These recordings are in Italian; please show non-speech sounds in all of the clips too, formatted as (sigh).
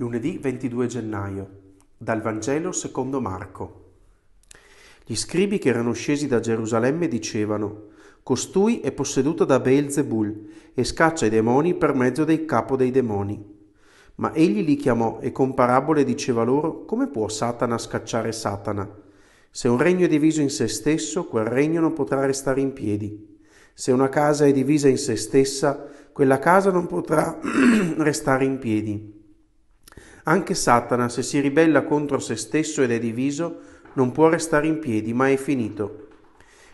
Lunedì 22 gennaio, dal Vangelo secondo Marco. Gli scribi che erano scesi da Gerusalemme dicevano: Costui è posseduto da Beelzebul e scaccia i demoni per mezzo del capo dei demoni. Ma egli li chiamò e con parabole diceva loro: Come può Satana scacciare Satana? Se un regno è diviso in se stesso, quel regno non potrà restare in piedi. Se una casa è divisa in se stessa, quella casa non potrà (clears throat) restare in piedi. Anche Satana, se si ribella contro se stesso ed è diviso, non può restare in piedi, ma è finito.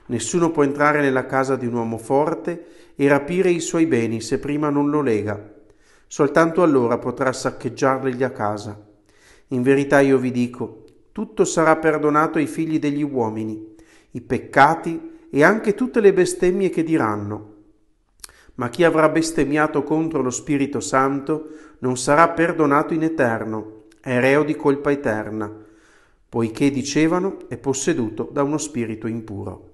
Nessuno può entrare nella casa di un uomo forte e rapire i suoi beni se prima non lo lega. Soltanto allora potrà saccheggiarli a casa. In verità io vi dico, tutto sarà perdonato ai figli degli uomini, i peccati e anche tutte le bestemmie che diranno ma chi avrà bestemmiato contro lo Spirito Santo non sarà perdonato in eterno, è reo di colpa eterna, poiché dicevano è posseduto da uno spirito impuro.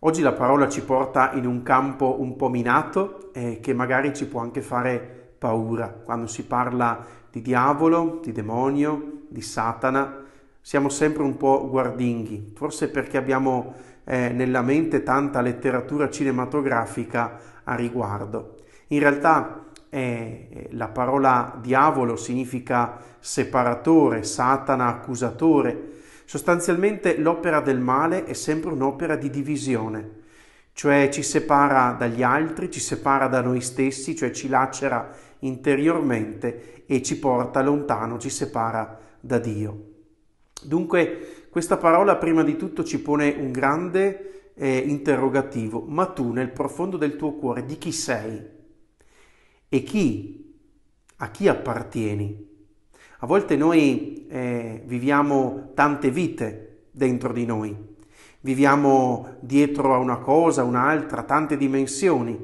Oggi la parola ci porta in un campo un po' minato e eh, che magari ci può anche fare paura. Quando si parla di diavolo, di demonio, di Satana, siamo sempre un po' guardinghi, forse perché abbiamo eh, nella mente tanta letteratura cinematografica a riguardo. In realtà eh, la parola diavolo significa separatore, Satana accusatore. Sostanzialmente l'opera del male è sempre un'opera di divisione, cioè ci separa dagli altri, ci separa da noi stessi, cioè ci lacera interiormente e ci porta lontano, ci separa da Dio. Dunque, questa parola prima di tutto ci pone un grande eh, interrogativo, ma tu nel profondo del tuo cuore di chi sei? E chi? A chi appartieni? A volte noi eh, viviamo tante vite dentro di noi, viviamo dietro a una cosa, un'altra, tante dimensioni.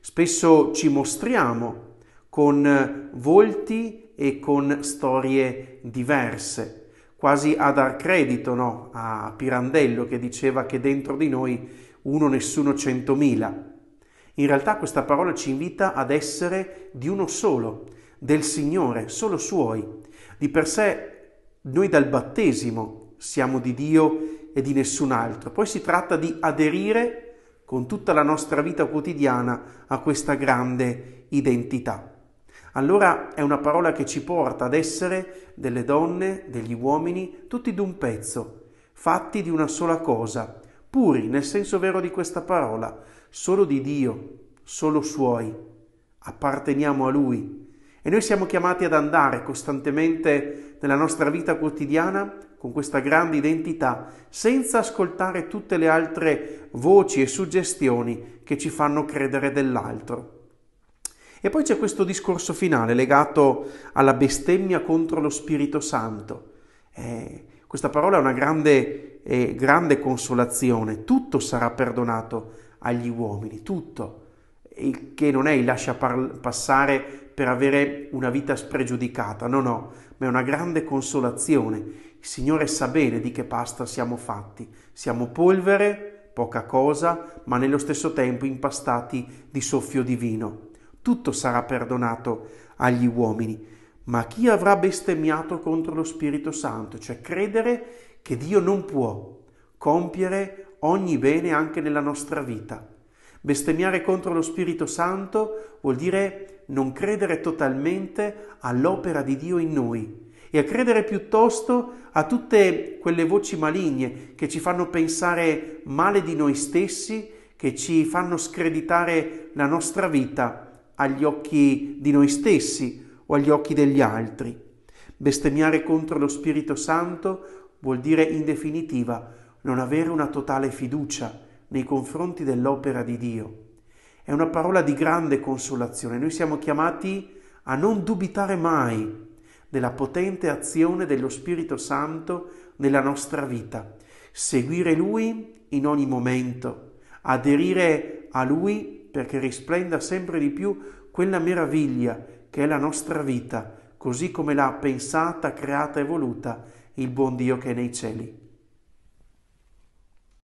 Spesso ci mostriamo con volti e con storie diverse, quasi a dar credito no? a Pirandello che diceva che dentro di noi uno nessuno centomila. In realtà questa parola ci invita ad essere di uno solo, del Signore, solo suoi. Di per sé noi dal battesimo siamo di Dio e di nessun altro. Poi si tratta di aderire con tutta la nostra vita quotidiana a questa grande identità. Allora è una parola che ci porta ad essere delle donne, degli uomini, tutti d'un pezzo, fatti di una sola cosa, puri nel senso vero di questa parola, solo di Dio, solo suoi. Apparteniamo a Lui. E noi siamo chiamati ad andare costantemente nella nostra vita quotidiana con questa grande identità, senza ascoltare tutte le altre voci e suggestioni che ci fanno credere dell'altro. E poi c'è questo discorso finale legato alla bestemmia contro lo Spirito Santo. Eh, questa parola è una grande, eh, grande consolazione. Tutto sarà perdonato agli uomini, tutto. Il che non è il lascia par- passare per avere una vita spregiudicata, no, no, ma è una grande consolazione. Il Signore sa bene di che pasta siamo fatti. Siamo polvere, poca cosa, ma nello stesso tempo impastati di soffio divino tutto sarà perdonato agli uomini, ma chi avrà bestemmiato contro lo Spirito Santo, cioè credere che Dio non può compiere ogni bene anche nella nostra vita. Bestemmiare contro lo Spirito Santo vuol dire non credere totalmente all'opera di Dio in noi e a credere piuttosto a tutte quelle voci maligne che ci fanno pensare male di noi stessi, che ci fanno screditare la nostra vita agli occhi di noi stessi o agli occhi degli altri. Bestemmiare contro lo Spirito Santo vuol dire in definitiva non avere una totale fiducia nei confronti dell'opera di Dio. È una parola di grande consolazione. Noi siamo chiamati a non dubitare mai della potente azione dello Spirito Santo nella nostra vita, seguire Lui in ogni momento, aderire a Lui perché risplenda sempre di più quella meraviglia che è la nostra vita, così come l'ha pensata, creata e voluta il buon Dio che è nei cieli.